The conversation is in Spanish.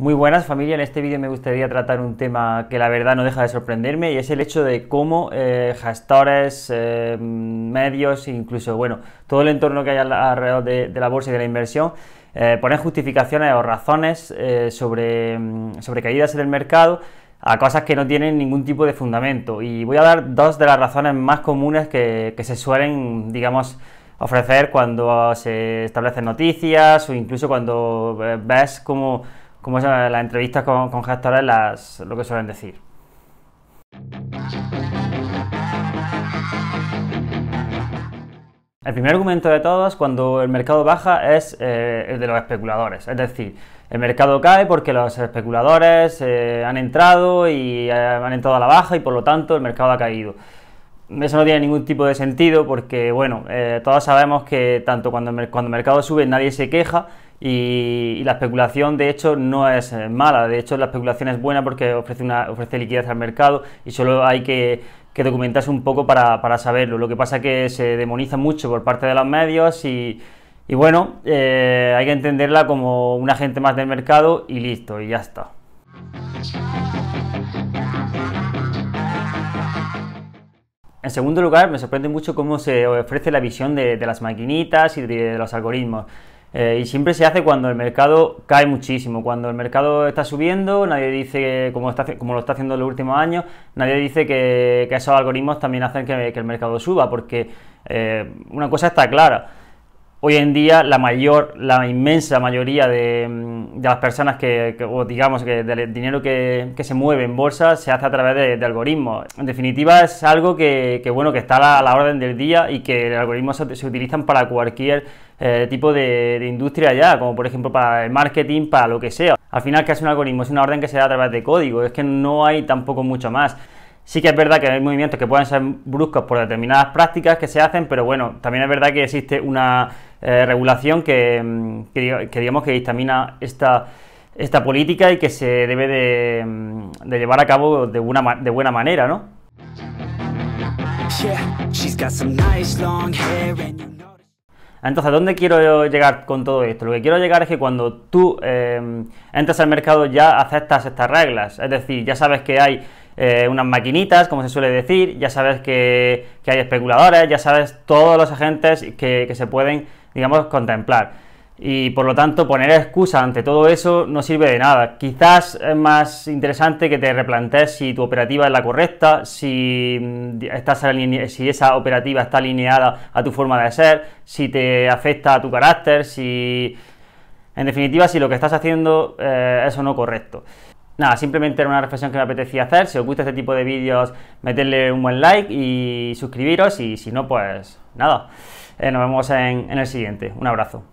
Muy buenas familia, en este vídeo me gustaría tratar un tema que la verdad no deja de sorprenderme y es el hecho de cómo eh, gestores, eh, medios, incluso bueno, todo el entorno que hay alrededor de, la bolsa y de la inversión eh, ponen justificaciones o razones sobre, mm, sobre caídas en el mercado a cosas que no tienen ningún tipo de fundamento. Y voy a dar dos de las razones más comunes que, que se suelen, digamos, ofrecer cuando se establecen noticias o incluso cuando ves cómo como son las entrevistas con, gestores, lo que suelen decir. El primer argumento de todos cuando el mercado baja es eh, el de los especuladores, es decir, el mercado cae porque los especuladores eh, han entrado y eh, han entrado a la baja y por lo tanto el mercado ha caído eso no tiene ningún tipo de sentido porque, bueno, eh, todos sabemos que tanto cuando el, cuando mercado sube nadie se queja y, la especulación de hecho no es eh, mala, de hecho la especulación es buena porque ofrece, una, ofrece liquidez al mercado y solo hay que, documentarse un poco para, saberlo. Lo que pasa es que se demoniza mucho por parte de los medios y, bueno, eh, hay que entenderla como un agente más del mercado y listo, y ya está. En segundo lugar, me sorprende mucho cómo se ofrece la visión de, las maquinitas y de, los algoritmos. Eh, y siempre se hace cuando el mercado cae muchísimo, cuando el mercado está subiendo, nadie dice, como, lo está haciendo en los últimos años, nadie dice que, esos algoritmos también hacen que, el mercado suba, porque eh, una cosa está clara, Hoy en día la mayor, la inmensa mayoría de, mm, las personas que, o digamos que del dinero que, se mueve en bolsa se hace a través de, algoritmos. En definitiva es algo que, bueno, que está a la, orden del día y que los algoritmos se, utilizan para cualquier eh, tipo de, industria ya, como por ejemplo para el marketing, para lo que sea. Al final qué es un algoritmo, es una orden que se da a través de código, es que no hay tampoco mucho más. Sí que es verdad que hay movimientos que pueden ser bruscos por determinadas prácticas que se hacen, pero bueno, también es verdad que existe una eh, regulación mm, que, digamos que dictamina esta, esta política y que se debe de, mm, llevar a cabo de, una, de buena manera, ¿no? Entonces, ¿dónde quiero llegar con todo esto? Lo que quiero llegar es que cuando tú em, entras al mercado ya aceptas estas reglas. Es decir, ya sabes que hay eh, unas maquinitas, como se suele decir, ya sabes que, hay especuladores, ya sabes todos los agentes que se pueden digamos, contemplar. Y por lo tanto, poner excusa ante todo eso no sirve de nada. Quizás es más interesante que te replantees si tu operativa es la correcta, si, mm, estás si esa operativa está alineada a tu forma de ser, si te afecta a tu carácter, si. En definitiva, si lo que estás haciendo eh, es o no correcto nada, simplemente era una reflexión que me apetecía hacer. Si os gusta este tipo de vídeos, meterle un buen like y suscribiros. Y si no, pues nada. Eh, nos vemos en el siguiente. Un abrazo.